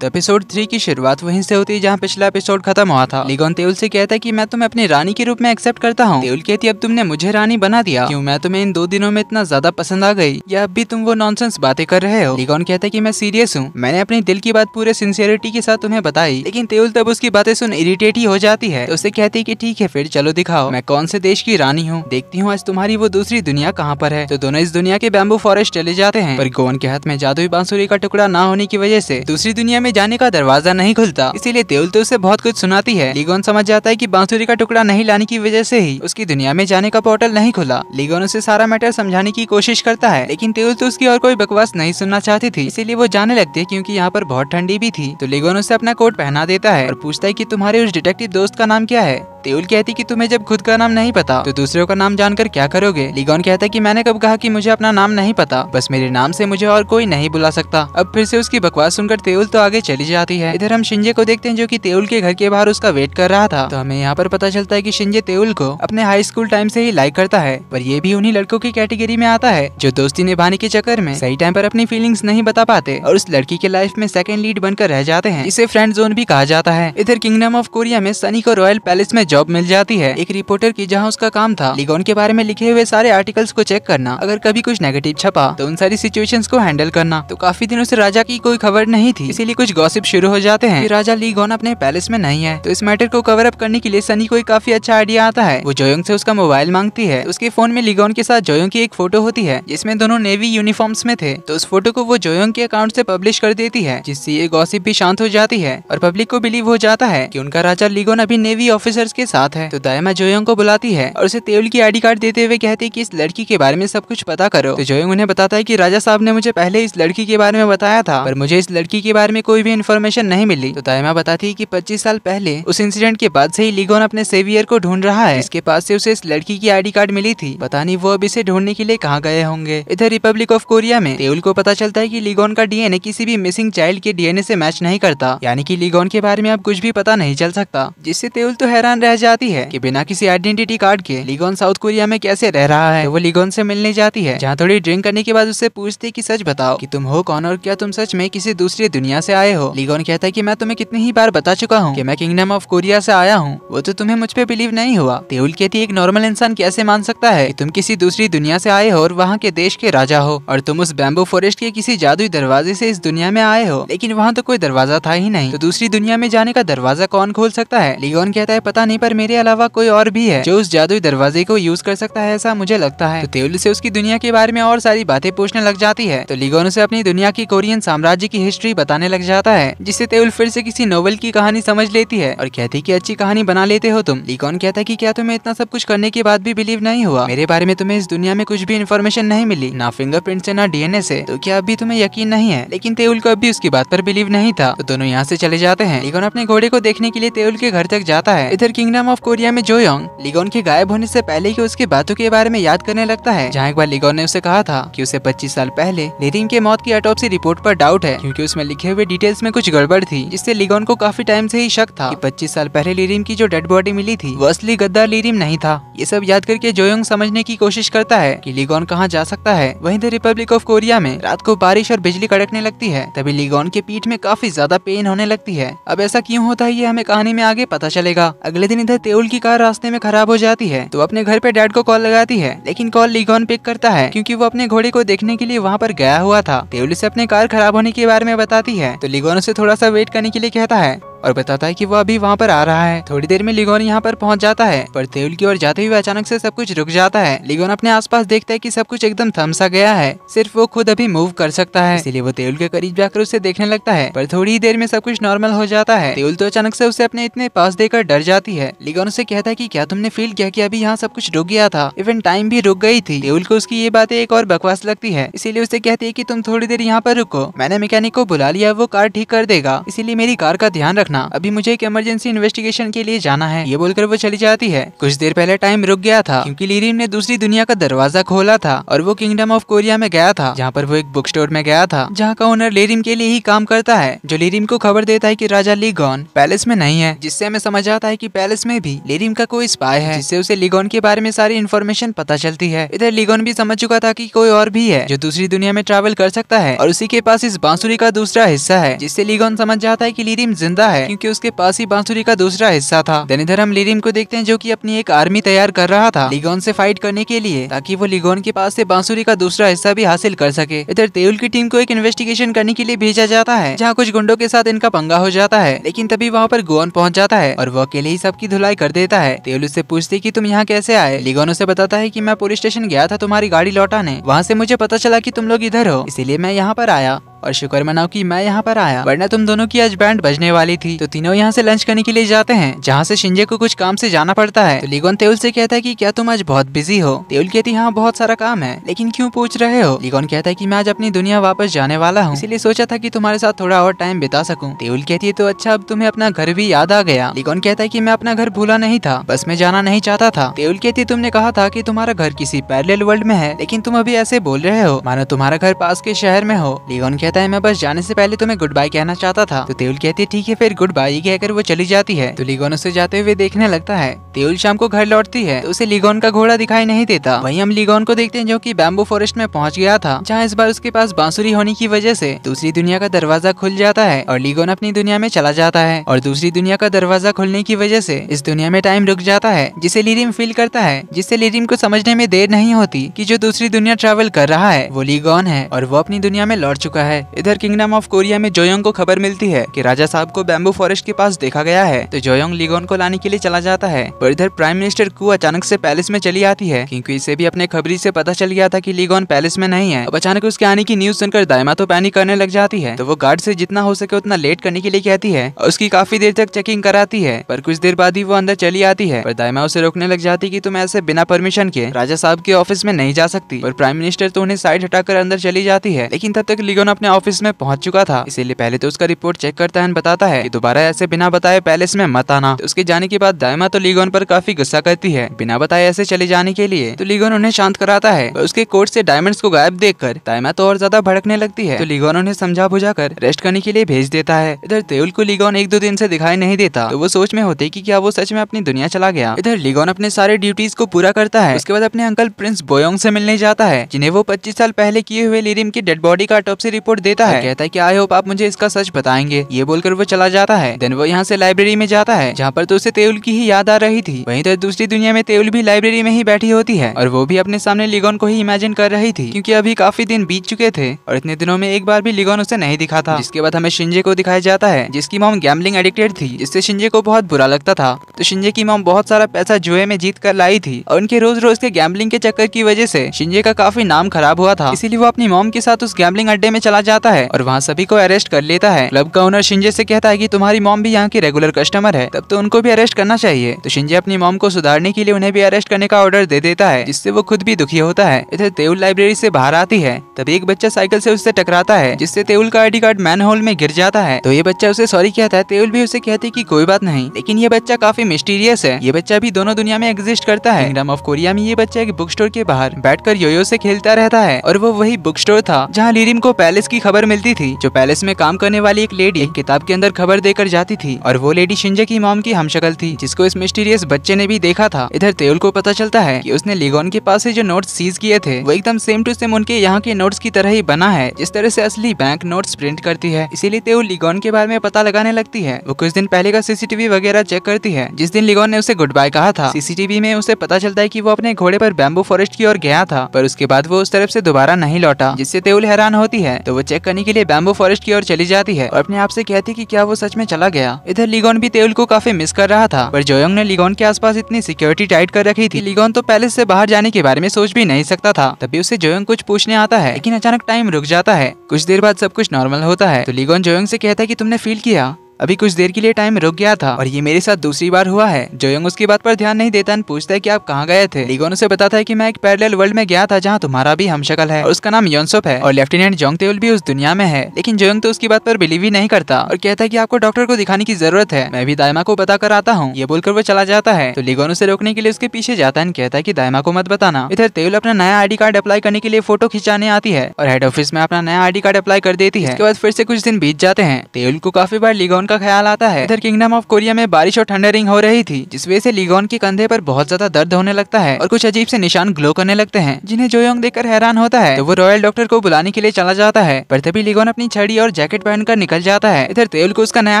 तो episode three की शुरुआत वहीं से होती है जहाँ पिछला एपिसोड खत्म हुआ था लिगोन तेउल से कहता है कि मैं तुम्हें अपनी रानी के रूप में एक्सेप्ट करता हूँ तेउल कहती अब तुमने मुझे रानी बना दिया क्यों मैं तुम्हें इन दो दिनों में इतना ज्यादा पसंद आ गई या अब भी तुम वो नॉनसेंस बातें कर रहे हो लिगोन कहता है की मैं सीरियस हूँ मैंने अपनी दिल की बात पूरे सिंसियरिटी के साथ तुम्हें बताई लेकिन तेउल तब उसकी बातें सुन इरिटेट ही हो जाती है तो उसे कहती है की ठीक है फिर चलो दिखाओ मैं कौन से देश की रानी हूँ देखती हूँ आज तुम्हारी वो दूसरी दुनिया कहाँ पर है तो दोनों इस दुनिया के बैम्बू फॉरेस्ट चले जाते हैं पर गोवन के हाथ में जादुई बांसुरी का टुकड़ा न होने की वजह से दूसरी दुनिया में में जाने का दरवाजा नहीं खुलता इसीलिए तेउल तो उसे बहुत कुछ सुनाती है लीगोन समझ जाता है की बांसुरी का टुकड़ा नहीं लाने की वजह से ही उसकी दुनिया में जाने का पोर्टल नहीं खुला लीगोन उसे सारा मैटर समझाने की कोशिश करता है लेकिन तेउल तो उसकी और कोई बकवास नहीं सुनना चाहती थी इसीलिए वो जाने लगती है क्यूँकी यहाँ पर बहुत ठंडी भी थी तो लीगोन उसे अपना कोट पहना देता है और पूछता है की तुम्हारे उस डिटेक्टिव दोस्त का नाम क्या है तेउल कहती कि तुम्हें जब खुद का नाम नहीं पता तो दूसरों का नाम जानकर क्या करोगे लिगोन कहता कि मैंने कब कहा कि मुझे अपना नाम नहीं पता बस मेरे नाम से मुझे और कोई नहीं बुला सकता अब फिर से उसकी बकवास सुनकर तेउल तो आगे चली जाती है इधर हम शिंजे को देखते हैं जो की तेउल के घर के बाहर उसका वेट कर रहा था तो हमें यहाँ पर पता चलता है की शिंजे तेउल को अपने हाई स्कूल टाइम से ही लाइक करता है पर ये भी उन्हीं लड़कों की कैटेगरी में आता है जो दोस्ती निभाने के चक्कर में सही टाइम पर अपनी फीलिंग नहीं बता पाते और उस लड़की के लाइफ में सेकेंड लीड बनकर रह जाते हैं इसे फ्रेंड जोन भी कहा जाता है इधर किंगडम ऑफ कोरिया में सनी को रॉयल पैलेस में जॉब मिल जाती है एक रिपोर्टर की जहाँ उसका काम था लिगोन के बारे में लिखे हुए सारे आर्टिकल्स को चेक करना अगर कभी कुछ नेगेटिव छपा तो उन सारी सिचुएशन को हैंडल करना तो काफी दिनों ऐसी राजा की कोई खबर नहीं थी इसीलिए कुछ गॉसिप शुरू हो जाते हैं राजा लीगोन अपने पैलेस में नहीं है तो इस मैटर को कवर अप करने के लिए सनी को एक काफी अच्छा आइडिया आता है वो जोयोंग से उसका मोबाइल मांगती है उसके फोन में लीगोन के साथ जोयोंग की एक फोटो होती है जिसमें दोनों नेवी यूनिफॉर्म्स में थे तो उस फोटो को वो जोयोंग के अकाउंट से पब्लिश कर देती है जिससे ये गॉसिप भी शांत हो जाती है और पब्लिक को बिलीव हो जाता है की उनका राजा लीगोन अभी नेवी ऑफिसर्स उसके साथ है तो दायमा जोयोंग को बुलाती है और उसे तेवल की आईडी कार्ड देते हुए कहती है की इस लड़की के बारे में सब कुछ पता करो तो जोयोंग उन्हें बताता है की राजा साहब ने मुझे पहले इस लड़की के बारे में बताया था पर मुझे इस लड़की के बारे में कोई भी इन्फॉर्मेशन नहीं मिली तो दायमा बताती है की पच्चीस साल पहले उस इंसिडेंट के बाद से ही लीगोन अपने सेवियर को ढूंढ रहा है इसके पास से उसे इस लड़की की आई कार्ड मिली थी पता नहीं वो अब इसे ढूंढने के लिए कहाँ गए होंगे इधर रिपब्लिक ऑफ कोरिया में तेउल को पता चलता है कि लीगोन का डीएनए किसी भी मिसिंग चाइल्ड के डीएनए से मैच नहीं करता यानी कि लिगोन के बारे में अब कुछ भी पता नहीं चल सकता जिससे तेउल तो हैरान रह जाती है कि बिना किसी आइडेंटिटी कार्ड के लीगोन साउथ कोरिया में कैसे रह रहा है तो वो लीगोन से मिलने जाती है जहाँ थोड़ी ड्रिंक करने के बाद उससे पूछती कि सच बताओ कि तुम हो कौन और क्या तुम सच में किसी दूसरी दुनिया से आए हो लीगोन कहता है कि मैं तुम्हें कितनी ही बार बता चुका हूँ कि मैं किंगडम ऑफ कोरिया से आया हूँ वो तो तुम्हें मुझ पर बिलीव नहीं हुआ तेउल कहती एक नॉर्मल इंसान कैसे मान सकता है तुम किसी दूसरी दुनिया ऐसी आए हो और वहाँ के देश के राजा हो और तुम उस बैम्बू फॉरेस्ट के किसी जादुई दरवाजे से इस दुनिया में आए हो लेकिन वहाँ तो कोई दरवाजा था ही नहीं तो दूसरी दुनिया में जाने का दरवाजा कौन खोल सकता है लिगोन कहता है पता नहीं यहीं पर मेरे अलावा कोई और भी है जो उस जादुई दरवाजे को यूज कर सकता है ऐसा मुझे लगता है तो तेउल से उसकी दुनिया के बारे में और सारी बातें पूछने लग जाती है तो लिगोन उसे अपनी दुनिया की कोरियन साम्राज्य की हिस्ट्री बताने लग जाता है जिससे तेउल फिर से किसी नोवेल की कहानी समझ लेती है और कहती की अच्छी कहानी बना लेते हो तुम लिगोन कहता की क्या तुम्हें इतना सब कुछ करने के बाद भी बिलीव नहीं हुआ मेरे बारे में तुम्हें इस दुनिया में कुछ भी इन्फॉर्मेशन नहीं मिली ना फिंगरप्रिंट से ना डीएनए से तो क्या अभी तुम्हें यकीन नहीं है लेकिन तेउल को अभी उसकी बात पर बिलीव नहीं था तो दोनों यहाँ से चले जाते हैं लिगोन अपने घोड़े को देखने के लिए तेउल के घर तक जाता है इधर किंग किंगडम ऑफ कोरिया में जोयोंग लिगोन के गायब होने से पहले ही उसकी बातों के बारे में याद करने लगता है जहाँ एक बार लिगोन ने उसे कहा था कि उसे 25 साल पहले लेरिन के मौत की अटोपसी रिपोर्ट पर डाउट है क्योंकि उसमें लिखे हुए डिटेल्स में कुछ गड़बड़ थी जिससे लिगोन को काफी टाइम से ही शक था पच्चीस साल पहले लिरिम की जो डेड बॉडी मिली थी वो असली गद्दार लिरिम नहीं था ये सब याद करके जोयोंग समझने की कोशिश करता है की लिगोन कहाँ जा सकता है वही द रिपब्लिक ऑफ कोरिया में रात को बारिश और बिजली कड़कने लगती है तभी लिगोन के पीठ में काफी ज्यादा पेन होने लगती है अब ऐसा क्यूँ होता है ये हमें कहानी में आगे पता चलेगा अगले दिन लेकिन इधर तेउल की कार रास्ते में खराब हो जाती है तो अपने घर पे डैड को कॉल लगाती है लेकिन कॉल लीगोन पिक करता है क्यूँकी वो अपने घोड़े को देखने के लिए वहाँ पर गया हुआ था तेउल से अपने कार खराब होने के बारे में बताती है तो लीगोन उसे थोड़ा सा वेट करने के लिए कहता है और बताता है कि वो अभी वहाँ पर आ रहा है थोड़ी देर में लिगोन यहाँ पर पहुँच जाता है पर तेउल की ओर जाते हुए अचानक से सब कुछ रुक जाता है लिगोन अपने आसपास देखता है कि सब कुछ एकदम थमसा गया है सिर्फ वो खुद अभी मूव कर सकता है इसलिए वो तेउल के करीब जाकर उसे देखने लगता है पर थोड़ी ही देर में सब कुछ नॉर्मल हो जाता है तेउल तो अचानक से उसे अपने इतने पास देकर डर जाती है लिगोन उसे कहता है की क्या तुमने फील किया की अभी यहाँ सब कुछ रुक गया था इवन टाइम भी रुक गई थी तेउल को उसकी ये बातें एक और बकवास लगती है इसीलिए उसे कहती है की तुम थोड़ी देर यहाँ पर रुको मैंने मैकेनिक को बुला लिया वो कार ठीक कर देगा इसीलिए मेरी कार का ध्यान रख करना अभी मुझे एक इमरजेंसी इन्वेस्टिगेशन के लिए जाना है ये बोलकर वो चली जाती है कुछ देर पहले टाइम रुक गया था क्योंकि लीरिन ने दूसरी दुनिया का दरवाजा खोला था और वो किंगडम ऑफ कोरिया में गया था जहाँ पर वो एक बुक स्टोर में गया था जहाँ का ओनर लेरिम के लिए ही काम करता है जो लेरिम को खबर देता है की राजा लीगोन पैलेस में नहीं है जिससे हमें समझ आता है की पैलेस में भी लेरिम का कोई स्पाई है जिससे उसे लीगोन के बारे में सारी इन्फॉर्मेशन पता चलती है इधर लीगोन भी समझ चुका था की कोई और भी है जो दूसरी दुनिया में ट्रेवल कर सकता है और उसी के पास इस बांसुरी का दूसरा हिस्सा है जिससे लीगोन समझ जाता है की लीरिम जिंदा है है क्योंकि उसके पास ही बांसुरी का दूसरा हिस्सा था धनीधर हम लिरिम को देखते हैं जो की अपनी एक आर्मी तैयार कर रहा था लिगोन से फाइट करने के लिए ताकि वो लिगोन के पास से बांसुरी का दूसरा हिस्सा भी हासिल कर सके इधर तेउल की टीम को एक इन्वेस्टिगेशन करने के लिए भेजा जाता है जहाँ कुछ गुंडों के साथ इनका पंगा हो जाता है लेकिन तभी वहाँ पर गोवन पहुँच जाता है और वो अकेले ही सबकी धुलाई कर देता है तेउल उससे पूछती की तुम यहाँ कैसे आए लिगोन उसे बताता है की मैं पुलिस स्टेशन गया था तुम्हारी गाड़ी लौटाने वहाँ से मुझे पता चला की तुम लोग इधर हो इसीलिए मैं यहाँ पर आया और शुक्र मनाओ कि मैं यहाँ पर आया वरना तुम दोनों की आज बैंड बजने वाली थी तो तीनों यहाँ से लंच करने के लिए जाते हैं जहाँ से शिंजे को कुछ काम से जाना पड़ता है तो लिगोन तेउल से कहता है कि क्या तुम आज बहुत बिजी हो तेउल कहती हाँ बहुत सारा काम है लेकिन क्यों पूछ रहे हो लिगोन कहता है की मैं आज अपनी दुनिया वापस जाने वाला हूँ इसलिए सोचा था की तुम्हारे साथ थोड़ा और टाइम बिता सकूँ तेउल कहती है तो अच्छा अब तुम्हें अपना घर भी याद आ गया लिगोन कहता है की मैं अपना घर भूला नहीं था बस मैं जाना नहीं चाहता था तेउल कहती तुमने कहा था की तुम्हारा घर किसी पैरेलल वर्ल्ड में है लेकिन तुम अभी ऐसे बोल रहे हो मानो तुम्हारा घर पास के शहर में हो लिगोन कहते कहता है मैं बस जाने से पहले तुम्हें गुड बाय कहना चाहता था तो तेउल कहती है ठीक है फिर गुड बाय कहकर वो चली जाती है तो लिगोन उसे जाते हुए देखने लगता है तेउल शाम को घर लौटती है तो उसे लिगोन का घोड़ा दिखाई नहीं देता वही हम लिगोन को देखते हैं जो की बैम्बू फॉरेस्ट में पहुँच गया था जहाँ इस बार उसके पास बांसुरी होने की वजह से दूसरी दुनिया का दरवाजा खुल जाता है और लिगोन अपनी दुनिया में चला जाता है और दूसरी दुनिया का दरवाजा खुलने की वजह से इस दुनिया में टाइम रुक जाता है जिसे लिरिम फील करता है जिससे लिरिम को समझने में देर नहीं होती कि जो दूसरी दुनिया ट्रैवल कर रहा है वो लीगॉन है और वो अपनी दुनिया में लौट चुका है है इधर किंगडम ऑफ कोरिया में जोयोंग को खबर मिलती है की राजा साहब को बैम्बू फॉरेस्ट के पास देखा गया है तो जोयोंग लीगोन को लाने के लिए चला जाता है और इधर प्राइम मिनिस्टर कु अचानक से पैलेस में चली आती है क्योंकि इसे भी अपने खबरी से पता चल गया था कि लीगोन पैलेस में नहीं है अब अचानक उसके आने की न्यूज सुनकर दायमा तो पैनिक करने लग जाती है तो वो गार्ड से जितना हो सके उतना लेट करने के लिए कहती है और उसकी काफी देर तक चेकिंग कराती है पर कुछ देर बाद ही वो अंदर चली आती है पर दायमा उसे रोकने लग जाती की तुम ऐसे बिना परमिशन के राजा साहब के ऑफिस में नहीं जा सकती और प्राइम मिनिस्टर तो उन्हें साइड हटाकर अंदर चली जाती है लेकिन तब तक लीगोन अपने अपने ऑफिस में पहुंच चुका था इसीलिए पहले तो उसका रिपोर्ट चेक करता है बताता है कि दोबारा ऐसे बिना बताए पैलेस में मत आना तो उसके जाने के बाद दायमा तो लीगोन पर काफी गुस्सा करती है बिना बताए ऐसे चले जाने के लिए तो लीगोन उन्हें शांत कराता है उसके कोर्ट से डायमंड्स को गायब देख कर दायमा तो और ज्यादा भड़कने लगती है तो लीगोन उन्हें समझा बुझा कर रेस्ट करने के लिए भेज देता है इधर तेउल को लीगोन एक दो दिन से दिखाई नहीं देता तो वो सोच में होते की क्या वो सच में अपनी दुनिया चला गया इधर लीगोन अपने सारे ड्यूटीज को पूरा करता है उसके बाद अपने अंकल प्रिंस बोयोंग से मिलने जाता है जिन्हें वो पच्चीस साल पहले किए हुए लिरिम की डेड बॉडी का टॉप से रिपोर्ट रिपोर्ट देता है कहता है की आई होप आप मुझे इसका सच बताएंगे ये बोलकर वो चला जाता है देन वो यहाँ से लाइब्रेरी में जाता है जहाँ पर तो उसे तेउल की ही याद आ रही थी वहीं तो दूसरी दुनिया में तेउल भी लाइब्रेरी में ही बैठी होती है और वो भी अपने सामने लिगोन को ही इमेजिन कर रही थी क्योंकि अभी काफी दिन बीत चुके थे और इतने दिनों में एक बार भी लिगोन उसे नहीं दिखा था जिसके बाद हमें शिंजे को दिखाया जाता है जिसकी मॉम गैम्बलिंग एडिक्टेड थी जिससे शिंजे को बहुत बुरा लगता था तो शिंजे की मॉम बहुत सारा पैसा जुए में जीत कर लाई थी और उनके रोज रोज के गैम्बलिंग के चक्कर की वजह से शिंजे का काफी नाम खराब हुआ था इसीलिए वो अपनी मॉम के साथ उस गैम्बलिंग अड्डे में चला जाता है और वहाँ सभी को अरेस्ट कर लेता है क्लब का ओनर शिंजे से कहता है की तुम्हारी मॉम भी यहाँ की रेगुलर कस्टमर है तब तो उनको भी अरेस्ट करना चाहिए तो शिंजे अपनी मॉम को सुधारने के लिए उन्हें भी अरेस्ट करने का ऑर्डर दे देता है जिससे वो खुद भी दुखी होता है इधर तेउल लाइब्रेरी से बाहर आती है तभी एक बच्चा साइकिल से उससे टकराता है जिससे तेउल का आईडी कार्ड मैन होल में गिर जाता है तो ये बच्चा उसे सॉरी कहता है तेउल भी उसे कहती की कोई बात नहीं लेकिन ये बच्चा काफी मिस्टीरियस है ये बच्चा भी दोनों दुनिया में एग्जिस्ट करता है किंगडम ऑफ कोरिया में ये बच्चा एक बुक स्टोर के बाहर बैठकर योयो से खेलता रहता है और वो वही बुक स्टोर था जहाँ लिरिम को पैलेस की की खबर मिलती थी जो पैलेस में काम करने वाली एक लेडी एक किताब के अंदर खबर देकर जाती थी और वो लेडी शिंजे की मॉम की हमशकल थी जिसको इस मिस्टीरियस बच्चे ने भी देखा था इधर तेउल को पता चलता है की उसने लिगोन के पास से जो नोट सीज किए थे वो एकदम सेम टू सेम उनके यहाँ के नोट्स की तरह ही बना है जिस तरह से असली बैंक नोट्स प्रिंट करती है इसीलिए तेउल लिगोन के बारे में पता लगाने लगती है वो कुछ दिन पहले का सीसीटीवी वगैरह चेक करती है जिस दिन लिगोन ने उसे गुड बाय कहा था सीसीटीवी में उसे पता चलता है की वो अपने घोड़े पर बैम्बू फॉरेस्ट की ओर गया था पर उसके बाद वो उस तरफ से दोबारा नहीं लौटा जिससे तेउल हैरान होती है तो वो चेक करने के लिए बैम्बू फॉरेस्ट की ओर चली जाती है और अपने आप से कहती कि क्या वो सच में चला गया इधर लिगोन भी तेल को काफी मिस कर रहा था पर जोयोंग ने लिगोन के आसपास इतनी सिक्योरिटी टाइट कर रखी थी लिगोन तो पैलेस से बाहर जाने के बारे में सोच भी नहीं सकता था तभी उसे जोयोंग कुछ पूछने आता है लेकिन अचानक टाइम रुक जाता है कुछ देर बाद सब कुछ नॉर्मल होता है तो लिगोन जोयोंग से कहता है की तुमने फील किया अभी कुछ देर के लिए टाइम रुक गया था और ये मेरे साथ दूसरी बार हुआ है जोयंग उसकी बात पर ध्यान नहीं देता पूछता है की आप कहाँ गए थे लीगोन उसे बताता है की मैं एक पैरेलल वर्ल्ड में गया था जहाँ तुम्हारा भी हमशकल है और उसका नाम योनसोप है और लेफ्टिनेंट जोंग तेउल भी उस दुनिया में है लेकिन जोयंग तो उसकी बात पर बिलीव ही नहीं करता और कहता है की आपको डॉक्टर को दिखाने की जरूरत है मैं भी दायमा को बता कर आता हूँ ये बोलकर वो चला जाता है तो लीगोन उसे रोकने के लिए उसके पीछे जाता है कहता है की दायमा को मत बताना इधर तेउल अपना नया आईडी कार्ड अप्लाई करने के लिए फोटो खिंचाने आती है और हेड ऑफिस में अपना नया आईडी कार्ड अप्लाई कर देती है उसके बाद फिर से कुछ दिन बीत जाते हैं तेउल को काफी बार लिगोन का ख्याल आता है इधर किंगडम ऑफ कोरिया में बारिश और ठंडरिंग हो रही थी जिस वजह से लीगोन के कंधे पर बहुत ज्यादा दर्द होने लगता है और कुछ अजीब से निशान ग्लो करने लगते हैं जिन्हें जोयोंग देखकर हैरान होता है तो वो रॉयल डॉक्टर को बुलाने के लिए चला जाता है पर तभी लीगोन अपनी छड़ी और जैकेट पहनकर निकल जाता है इधर तेल को उसका नया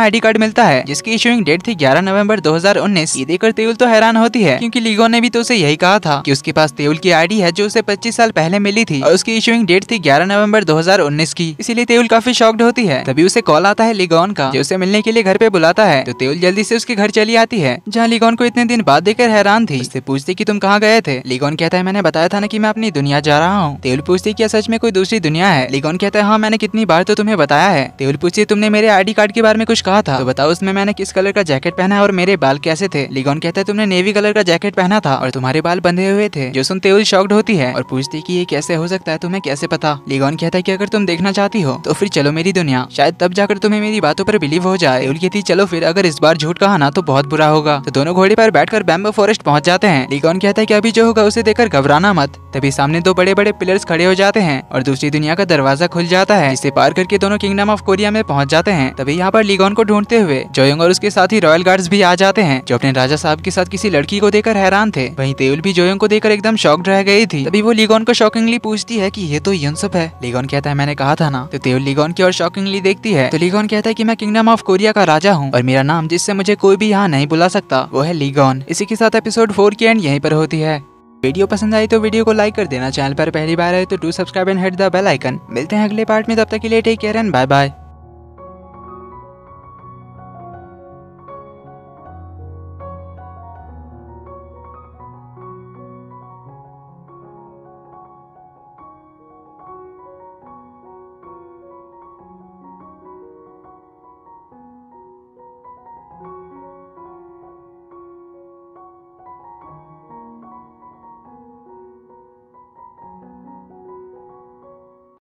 आईडी कार्ड मिलता है जिसकी इशूइंग डेट थी ग्यारह नवम्बर दो ये देखकर तेउल तो हैरान होती है क्यूँकी लीगोन ने भी तो उसे यही कहा था की उसके पास तेउल की आईडी है जो उसे पच्चीस साल पहले मिली थी और उसकी इशूइंग डेट थी ग्यारह नवम्बर दो की इसीलिए तेउल काफी शॉक्ड होती है तभी उसे कॉल आता है लीगोन का जो उसे मिलने मिलने के लिए घर पे बुलाता है तो तेउल जल्दी से उसके घर चली आती है जहाँ लिगोन को इतने दिन बाद देखकर हैरान थी उससे पूछती की तुम कहाँ गए थे लिगोन कहता है मैंने बताया था ना की मैं अपनी दुनिया जा रहा हूँ तेउल पूछती क्या सच में कोई दूसरी दुनिया है लिगोन कहता है हाँ मैंने कितनी बार तो तुम्हें बताया है तेउल पूछती तुमने मेरे आईडी कार्ड के बारे में कुछ कहा था तो बताओ उसमें मैंने किस कलर का जैकेट पहना और मेरे बाल कैसे थे लिगोन कहता है तुमने नेवी कलर का जैकेट पहना था और तुम्हारे बाल बंधे हुए थे जो सुन तेउल शॉक्ड होती है और पूछती की ये कैसे हो सकता है तुम्हें कैसे पता लिगोन कहता है की अगर तुम देखना चाहती हो तो फिर चलो मेरी दुनिया शायद तब जाकर तुम्हें मेरी बातों पर बिलीव हो जाए जाए उल कहती चलो फिर अगर इस बार झूठ कहा ना तो बहुत बुरा होगा तो दोनों घोड़े पर बैठकर बैम्बो फॉरेस्ट पहुंच जाते हैं लिकॉन कहता है कि अभी जो होगा उसे देखकर घबराना मत तभी सामने दो बड़े बड़े पिलर्स खड़े हो जाते हैं और दूसरी दुनिया का दरवाजा खुल जाता है इसे पार करके दोनों किंगडम ऑफ कोरिया में पहुँच जाते हैं तभी यहाँ पर लिगॉन को ढूंढते हुए जोयंग और उसके साथ ही रॉयल गार्ड्स भी आ जाते हैं जो अपने राजा साहब के साथ किसी लड़की को देखकर हैरान थे वही तेउल भी जोयंग को देकर एकदम शॉक रह गई थी तभी वो लिगॉन को शॉकिंगली पूछती है की ये तो यूनसुप है लिगॉन कहता है मैंने कहा था ना तो तेउल लिगॉन की और शॉकिंगली देखती है तो लिगॉन कहता है की मैं किंगडम ऑफ कोरिया का राजा हूँ और मेरा नाम जिससे मुझे कोई भी यहाँ नहीं बुला सकता वो है लीगॉन इसी के साथ एपिसोड फोर की एंड यहीं पर होती है वीडियो पसंद आई तो वीडियो को लाइक कर देना चैनल पर पहली बार आए तो do subscribe and hit the bell icon मिलते हैं अगले पार्ट में तब तक के लिए take care and bye bye